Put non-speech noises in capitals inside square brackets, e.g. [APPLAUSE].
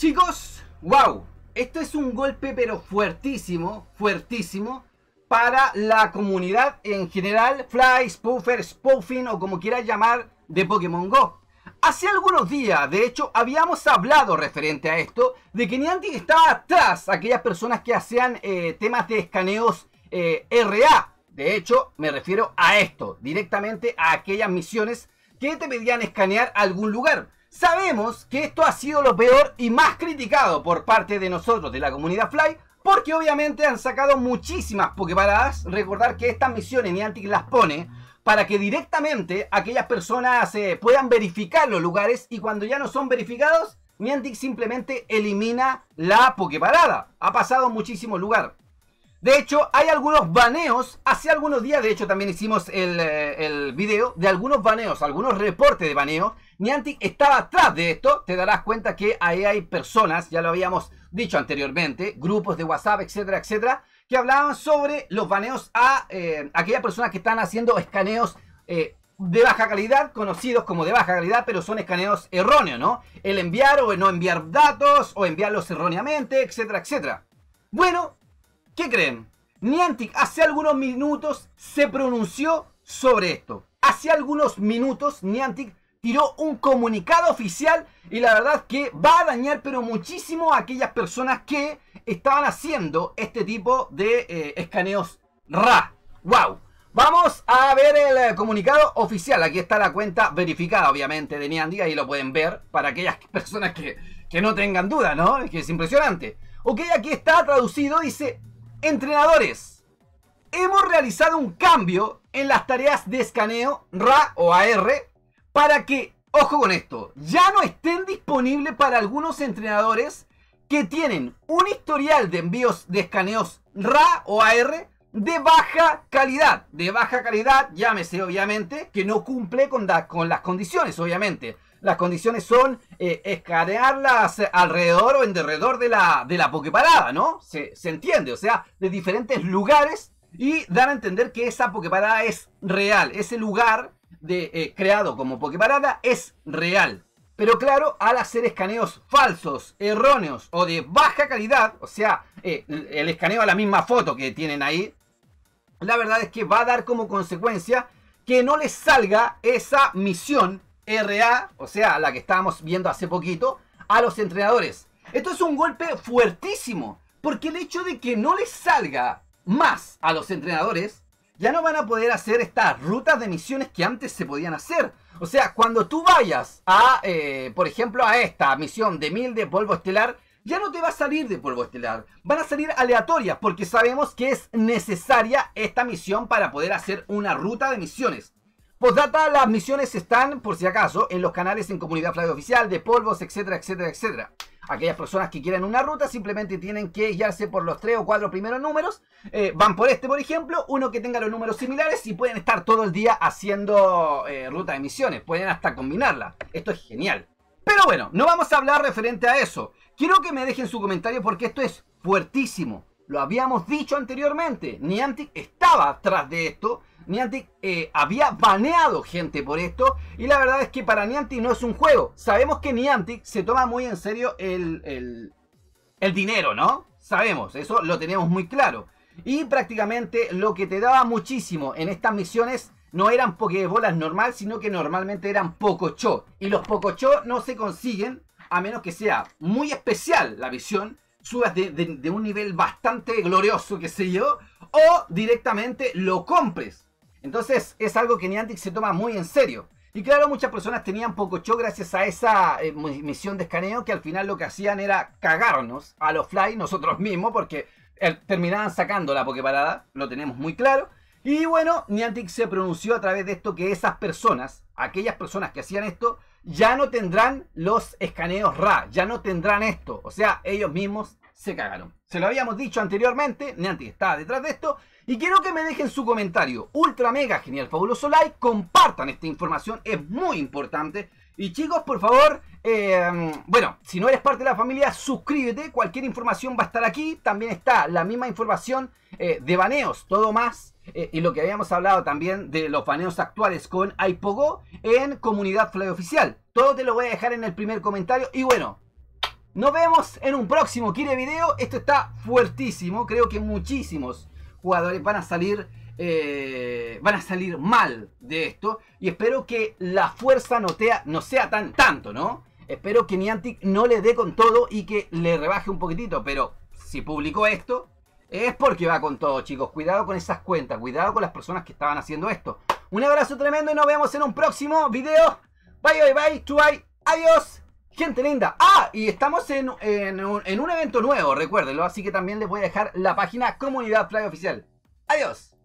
Chicos, wow, esto es un golpe pero fuertísimo, fuertísimo para la comunidad en general, Fly, Spoofer, Spoofing o como quieras llamar de Pokémon GO. Hace algunos días, de hecho, habíamos hablado referente a esto, de que Niantic estaba atrás aquellas personas que hacían eh, temas de escaneos eh, RA. De hecho, me refiero a esto, directamente a aquellas misiones que te pedían escanear algún lugar. Sabemos que esto ha sido lo peor y más criticado por parte de nosotros de la comunidad Fly, porque obviamente han sacado muchísimas pokeparadas. Recordar que estas misiones Niantic las pone para que directamente aquellas personas eh, puedan verificar los lugares y cuando ya no son verificados, Niantic simplemente elimina la pokeparada. Ha pasado muchísimo lugar. De hecho, hay algunos baneos. Hace algunos días, de hecho, también hicimos el, eh, el video de algunos baneos, algunos reportes de baneos. Niantic estaba atrás de esto. Te darás cuenta que ahí hay personas, ya lo habíamos dicho anteriormente, grupos de WhatsApp, etcétera, etcétera, que hablaban sobre los baneos a eh, aquellas personas que están haciendo escaneos. Eh, de baja calidad, conocidos como de baja calidad, pero son escaneos erróneos, ¿no? El enviar o no enviar datos o enviarlos erróneamente, etcétera, etcétera. Bueno, ¿Qué creen? Niantic hace algunos minutos se pronunció sobre esto. Hace algunos minutos Niantic tiró un comunicado oficial y la verdad que va a dañar pero muchísimo a aquellas personas que estaban haciendo este tipo de eh, escaneos RA. ¡Wow! Vamos a ver el eh, comunicado oficial. Aquí está la cuenta verificada, obviamente, de Niantic. Ahí lo pueden ver para aquellas [LAUGHS] personas que, que no tengan duda, ¿no? Es que es impresionante. Ok, aquí está traducido. Dice, Entrenadores, hemos realizado un cambio en las tareas de escaneo RA o AR para que, ojo con esto, ya no estén disponibles para algunos entrenadores que tienen un historial de envíos de escaneos RA o AR de baja calidad. De baja calidad, llámese obviamente, que no cumple con, con las condiciones, obviamente las condiciones son eh, escanearlas alrededor o en derredor de la, de la pokeparada, ¿no? Se, entiende, o sea, de diferentes lugares y dar a entender que esa pokeparada es real, ese lugar de, eh, creado como pokeparada es real. Pero claro, al hacer escaneos falsos, erróneos o de baja calidad, o sea, eh, el escaneo a la misma foto que tienen ahí, la verdad es que va a dar como consecuencia que no les salga esa misión RA, o sea, la que estábamos viendo hace poquito, a los entrenadores. Esto es un golpe fuertísimo, porque el hecho de que no les salga más a los entrenadores, ya no van a poder hacer estas rutas de misiones que antes se podían hacer. O sea, cuando tú vayas a, eh, por ejemplo, a esta misión de mil de polvo estelar, ya no te va a salir de polvo estelar. Van a salir aleatorias porque sabemos que es necesaria esta misión para poder hacer una ruta de misiones. Postdata, pues las misiones están, por si acaso, en los canales en Comunidad Flavio Oficial, de polvos, etcétera, etcétera, etcétera. Aquellas personas que quieran una ruta simplemente tienen que guiarse por los tres o cuatro primeros números. Eh, van por este, por ejemplo, uno que tenga los números similares y pueden estar todo el día haciendo eh, ruta de misiones. Pueden hasta combinarla. Esto es genial. Pero bueno, no vamos a hablar referente a eso. Quiero que me dejen su comentario porque esto es fuertísimo. Lo habíamos dicho anteriormente. Niantic está Atrás tras de esto. Niantic eh, había baneado gente por esto y la verdad es que para Niantic no es un juego. Sabemos que Niantic se toma muy en serio el, el, dinero, ¿no? Sabemos, eso lo tenemos muy claro. Y prácticamente lo que te daba muchísimo en estas misiones no eran Pokébolas normal, sino que normalmente eran pococho. Y los pococho no se consiguen a menos que sea muy especial la visión. subas de, un nivel bastante glorioso, que sé yo, o directamente lo compres. Entonces es algo que Niantic se toma muy en serio. Y claro, muchas personas tenían poco show gracias a esa eh, misión de escaneo que al final lo que hacían era cagarnos a los fly nosotros mismos porque eh, terminaban sacando la pokeparada. lo tenemos muy claro. Y bueno, Niantic se pronunció a través de esto que esas personas, aquellas personas que hacían esto, ya no tendrán los escaneos RA, ya no tendrán esto. O sea, ellos mismos se cagaron. Se lo habíamos dicho anteriormente, Neanti está detrás de esto. Y quiero que me dejen su comentario. Ultra, mega, genial, fabuloso like. Compartan esta información, es muy importante. Y chicos, por favor, em, bueno, si no eres parte de la familia, suscríbete. Cualquier información va a estar aquí. También está la misma información eh, de baneos, todo más. Eh, y lo que habíamos hablado también de los baneos actuales con Aipogo en Comunidad Fly Oficial. Todo te lo voy a dejar en el primer comentario. Y bueno, nos vemos en un próximo Quiere Video. Esto está fuertísimo. Creo que muchísimos jugadores van a salir. Eh, van a salir mal de esto. Y espero que la fuerza no, no sea tan tanto, ¿no? Espero que Niantic no le dé con todo y que le rebaje un poquitito. Pero si publicó esto, es porque va con todo, chicos. Cuidado con esas cuentas. Cuidado con las personas que estaban haciendo esto. Un abrazo tremendo y nos vemos en un próximo video. Bye, bye, bye. Bye. Adiós. Gente linda, ah, y estamos en, un, evento nuevo, recuérdenlo, así que también les voy a dejar la página Comunidad Fly Oficial. Adiós.